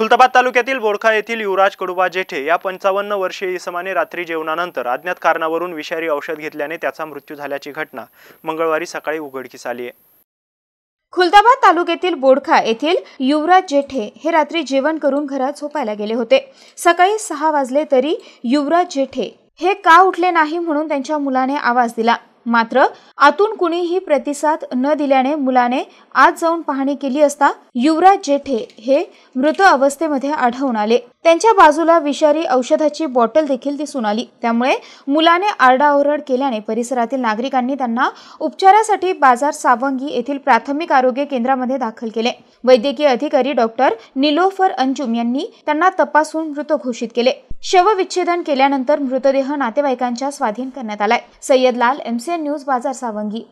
खुलताबाद तालुक्यातील बोडखा येथील युवराज कडुबा जेठे या पंचावन्न वर्षीय इसमाने रात्री जेवणानंतर अज्ञात कारणावरून विषारी औषध घेतल्याने त्याचा मृत्यू झाल्याची घटना मंगळवारी सकाळी उघडकीस आली आहे खुलताबाद तालुक्यातील बोडखा येथील युवराज जेठे हे रात्री जेवण करून घरात झोपायला गेले होते सकाळी सहा वाजले तरी युवराज जेठे हे का उठले नाही म्हणून त्यांच्या मुलाने आवाज दिला मात्र आतून कुणीही प्रतिसाद न दिल्याने मुलाने आज जाऊन पाहणी केली असता युवराज जेठे हे मृत अवस्थेमध्ये आढळून आले त्यांच्या बाजूला विषारी औषधाची बॉटल देखील दिसून आली त्यामुळे मुलाने आरडाओरड केल्याने परिसरातील नागरिकांनी त्यांना उपचारासाठी बाजार सावंगी येथील प्राथमिक आरोग्य केंद्रामध्ये दाखल केले वैद्यकीय अधिकारी डॉक्टर निलोफर अंजुम यांनी त्यांना तपासून मृत घोषित केले शवविच्छेदन केल्यानंतर मृतदेह नातेवाईकांच्या स्वाधीन करण्यात आलाय सय्यद लाल एमसीएन न्यूज बाजार सावंगी